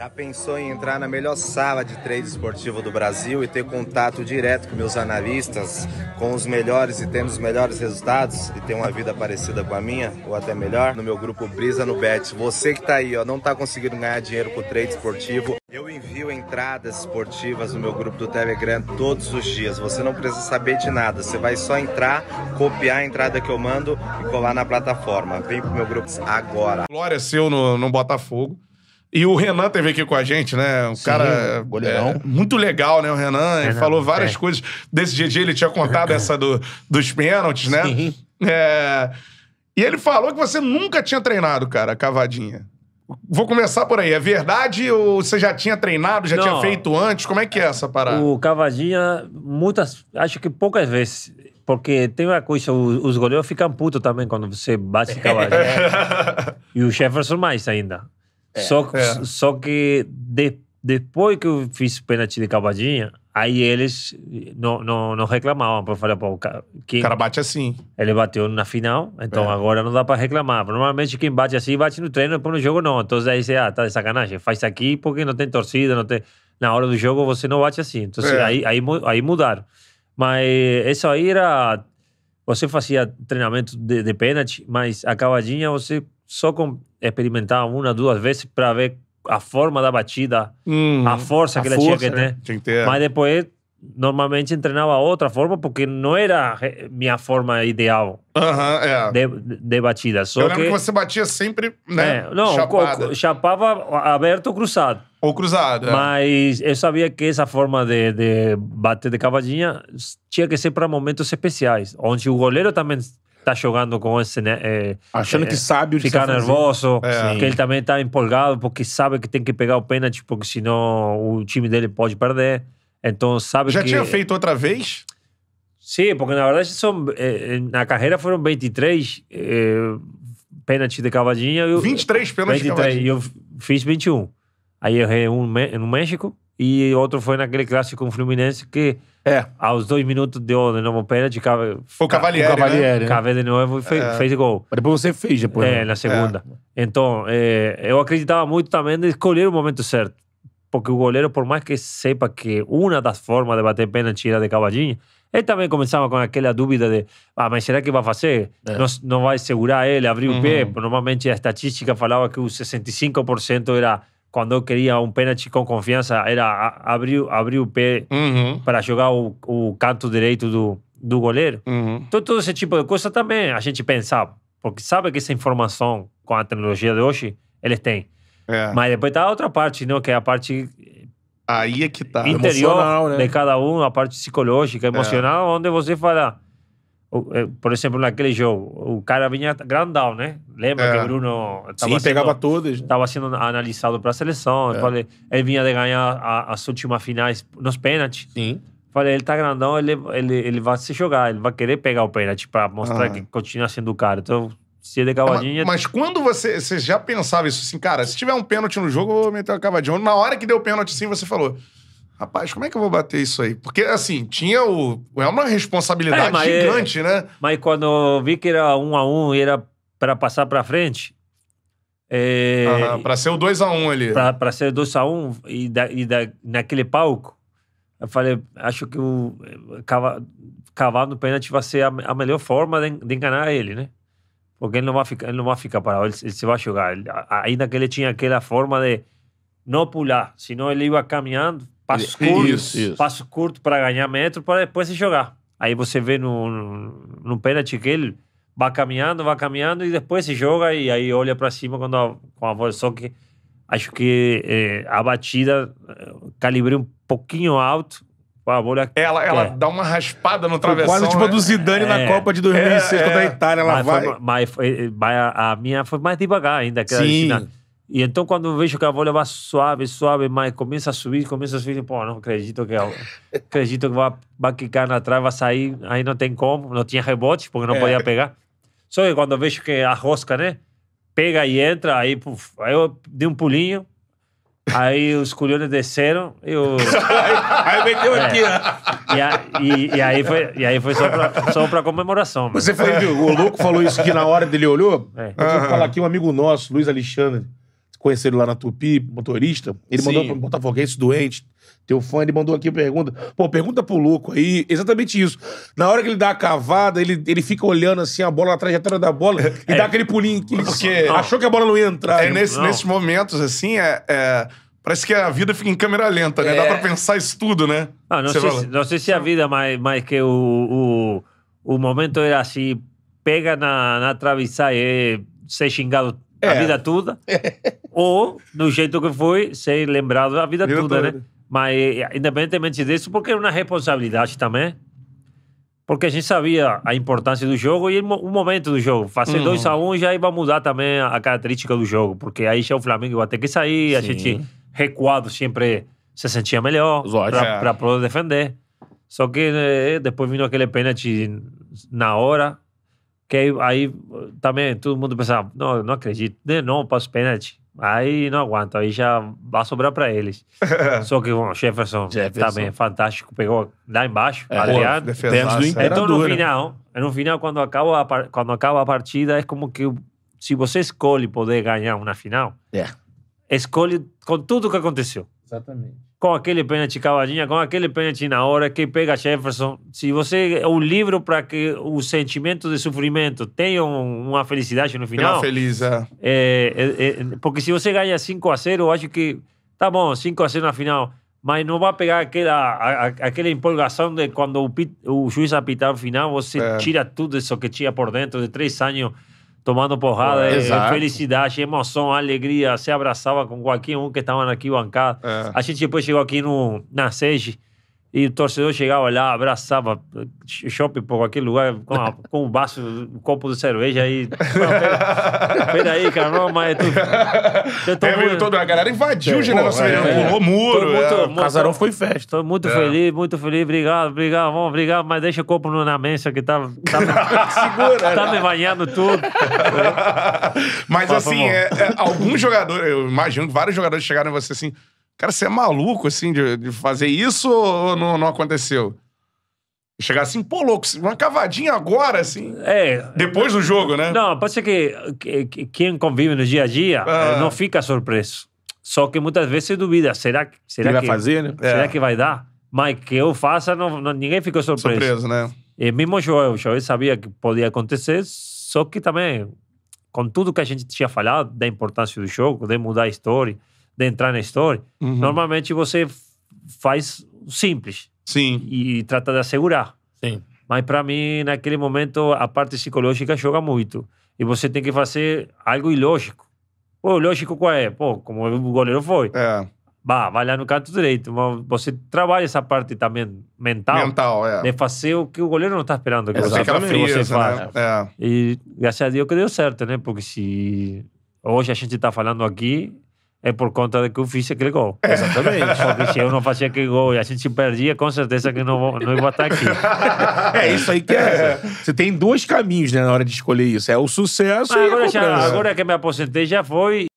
Já pensou em entrar na melhor sala de trade esportivo do Brasil e ter contato direto com meus analistas, com os melhores e tendo os melhores resultados e ter uma vida parecida com a minha, ou até melhor, no meu grupo Brisa no Bet. Você que tá aí, ó, não tá conseguindo ganhar dinheiro com o trade esportivo, eu envio entradas esportivas no meu grupo do Telegram todos os dias. Você não precisa saber de nada. Você vai só entrar, copiar a entrada que eu mando e colar na plataforma. Vem pro meu grupo agora. Glória é seu no, no Botafogo. E o Renan teve aqui com a gente, né? Um Sim, cara goleirão. É, muito legal, né? O Renan, Renan falou várias é. coisas. Desse dia ele tinha contado essa do, dos pênaltis, né? Sim. É, e ele falou que você nunca tinha treinado, cara, cavadinha. Vou começar por aí. É verdade ou você já tinha treinado, já Não. tinha feito antes? Como é que é essa parada? O cavadinha, muitas, acho que poucas vezes porque tem uma coisa, os goleiros ficam putos também quando você bate Cavadinha. e o Jefferson mais ainda. É. Só, é. só que de, depois que eu fiz o pênalti de cavadinha, aí eles não, não, não reclamavam. Eu falei, pô, quem, o cara bate assim. Ele bateu na final, então é. agora não dá pra reclamar. Normalmente quem bate assim, bate no treino, depois no jogo não. Então aí você, ah, tá de sacanagem. Faz aqui porque não tem torcida, não tem... Na hora do jogo você não bate assim. Então aí, aí, aí mudaram. Mas isso aí era... Você fazia treinamento de, de pênalti, mas a cavadinha você só com, experimentar uma, duas vezes para ver a forma da batida, uhum. a força que ela força, tinha que ter. Né? Tinha que ter. Mas depois normalmente treinava outra forma porque não era minha forma ideal uhum, é. de, de, batida. Só Eu lembro que, que você batia sempre, né? É, não, chapava aberto ou cruzado. Ou cruzado, é. Mas eu sabia que essa forma de, de bater de cavadinha tinha que ser para momentos especiais, onde o goleiro também tá jogando com esse, né? É, eh, Achando é, que eh, sabe o que Ficar nervoso, é. que ele também tá empolgado porque sabe que tem que pegar o pênalti, porque senão o time dele pode perder. Então sabe Já que... tinha feito outra vez? Sim, porque na verdade são, eh, na carreira foram 23 é, pênaltis de cavadinha. Eu, 23 pênaltis 23, de cavadinha. E eu fiz 21. Aí errei um no México e outro foi naquele clássico com o Fluminense que é. aos dois minutos deu de novo pênalti. Cava, o Cavalieri, o né? Cavalieri, né? de novo e fez, é. fez gol. Mas depois você fez depois. É, né? na segunda. É. Então, é, eu acreditava muito também de escolher o momento certo. Porque o goleiro, por mais que sepa que uma das formas de bater pênalti era de cavalinho ele também começava com aquela dúvida de ah, mas será que vai fazer? É. Não, não vai segurar ele, abrir uhum. o pé? Uhum. Normalmente a estatística falava que o 65% era quando eu queria um pênalti com confiança, era abrir, abrir o pé uhum. para jogar o, o canto direito do, do goleiro. Uhum. Então, todo esse tipo de coisa também a gente pensava. Porque sabe que essa informação, com a tecnologia de hoje, eles têm. É. Mas depois tá a outra parte, né? que é a parte Aí é que tá. Interior né? de cada um, a parte psicológica, é. emocional, é. onde você fala, eh, por exemplo, naquele jogo, o cara vinha grandão, né? Lembra é. que o Bruno. Sim, sendo, pegava todas. Estava sendo analisado para a seleção. É. Falei, ele vinha de ganhar a, as últimas finais nos pênaltis. Sim. Falei, ele tá grandão, ele, ele, ele vai se jogar, ele vai querer pegar o pênalti para mostrar ah. que continua sendo o cara. Então, se ele é cavadinha. Mas, mas, quando você, você já pensava isso assim, cara, se tiver um pênalti no jogo, eu vou meter uma cavadinha. Na hora que deu o pênalti, sim, você falou. Rapaz, como é que eu vou bater isso aí? Porque, assim, tinha o. É uma responsabilidade é, mas, é- gigante, né? Mas quando eu vi que era um a um e era para passar para frente. É... para ser o 2x1 um ali. Para ser 2x1 um, e, da, e da, naquele palco, eu falei, acho que o cavar, cavar no pênalti vai ser a, a melhor forma de, de, enganar ele, né? Porque ele não vai ficar, ele não vai ficar parado, ele, ele se vai jogar. Ele, ainda que ele tinha aquela forma de não pular, senão ele ia caminhando passo curto isso. passo curto para ganhar metro para depois se jogar. Aí você vê no, no pênalti que ele vai caminhando, vai caminhando e depois se joga e aí olha para cima quando a, com a voz. Só que acho que é, a batida eh, calibrei um pouquinho alto. A bola é ela, ela é. dá uma raspada no travessão. quase tipo né? do Zidane é, na Copa de 2006 é, contra a é. Itália. Ela mas vai. Foi, mas foi, eh, a, a, minha foi mais devagar ainda. Que Sim. E então, quando eu vejo que a bola vai suave, suave, mas começa a subir, começa a subir, pô, não acredito que acredito que vai, vai quicar na trave, vai sair, aí não tem como, não tinha rebote, porque não é. podia pegar. Só que quando eu vejo que a rosca, né, pega e entra, aí, puf, aí eu dei um pulinho, aí os culhões desceram, eu... aí, aí meteu é. aqui, né? E, a, e, e, aí foi, e aí foi só pra, só pra comemoração. Mas Você foi, o louco falou isso que na hora dele olhou? É. Eu uhum. falar aqui, um amigo nosso, Luiz Alexandre, conheci ele lá na Tupi, motorista. Ele Sim. mandou um botafoguense doente, teu fã, ele mandou aqui pergunta. Pô, pergunta pro louco aí. Exatamente isso. Na hora que ele dá a cavada, ele, ele fica olhando assim a bola, a trajetória da bola, é, e é. dá aquele pulinho que Porque achou que a bola não ia entrar. É, né? nesse, nesses momentos, assim, é, é, Parece que a vida fica em câmera lenta, né? Dá é. pra pensar isso tudo, né? Ah, não, não, sei, se, não sei, se, a vida, mas, mas que o, o, o momento era assim, pega na, na travessar e é ser xingado é. a vida toda, é. ou do jeito que foi, ser lembrado a vida toda, né? Mas, independentemente disso, porque era é uma responsabilidade também. Porque a gente sabia a importância do jogo e o momento do jogo. Fazer 2x1 uhum. um já ia mudar também a característica do jogo, porque aí já o Flamengo ia ter que sair, Sim. a gente recuado sempre se sentia melhor para é. poder defender. Só que eh, depois vindo aquele pênalti na hora, que aí, aí também todo mundo pensava, não, não acredito, né, não novo para Aí não aguento aí já vai sobrar para eles. Só que bom, Jefferson, Jefferson. também é fantástico, pegou lá embaixo, é, aliado. Então no final, no final quando acaba a, quando acaba a partida é como que se você escolhe poder ganhar uma final, é. escolhe com tudo o que aconteceu. Exatamente com aquele pênalti Cavadinha, com aquele pênalti na hora que pega Jefferson. Se você é um livro para que o sentimento de sofrimento tenha uma felicidade no final. Uma feliz, é. é. É, é, Porque se você ganha 5 a 0, eu acho que tá bom, 5 a 0 na final, mas não vai pegar aquela a, a, aquela empolgação de quando o, pit, o juiz apitar o final, você é. tira tudo isso que tinha por dentro de três anos tomando porrada, é, é felicidade, emoção, alegria, se abraçava com qualquer um que estava aqui bancados É. A gente depois chegou aqui no, na sede, e o torcedor chegava lá, abraçava, shopping por aquele lugar, com, a, com baço, um copo de cerveja aí. Peraí, cara, não, mas É, muito... todo, a galera invadiu o General Severiano, é, pulou é. muro. Muito, é, muito, o casarão foi festa. Tô muito é. feliz, muito feliz. Obrigado, obrigado, vamos, obrigado, mas deixa o copo na mesa que tá. tá Segura, né? Tá me banhando tudo. mas, assim, é, é, alguns jogadores, eu imagino que vários jogadores chegaram em você assim. Cara, você é maluco, assim, de, de fazer isso ou não, não aconteceu? Chegar assim, pô, louco, uma cavadinha agora, assim. É. Depois do jogo, né? Não, pode ser que, que quem convive no dia a dia eh, ah. não fica surpreso. Só que muitas vezes é duvida, será, será que vai fazer, né? Será é. que vai dar? Mas que eu faça, não, não, ninguém ficou surpreso. Surpreso, né? E mesmo o Joel, o Joel sabia que podia acontecer, só que também, com tudo que a gente tinha falado da importância do jogo, de mudar a história, de entrar na história, uhum. normalmente você faz simples. Sim. E, e trata de assegurar. Sim. Mas para mim, naquele momento, a parte psicológica joga muito. E você tem que fazer algo ilógico. Pô, lógico qual é? Pô, como o goleiro foi. É. Bah, vai lá no canto direito. Mas você trabalha essa parte também mental. Mental, é. De fazer o que o goleiro não está esperando. Que é, você, aquela frieza, você faz. Né? É. E graças a Deus que deu certo, né? Porque se hoje a gente está falando aqui, é por conta de que eu fiz aquele gol. É. Exatamente. Só que se eu não fazia aquele gol e a gente perdia, com certeza que não, vou, não ia estar aqui. É isso aí que é. Você tem dois caminhos né, na hora de escolher isso. É o sucesso ah, e agora, já, agora que me aposentei já foi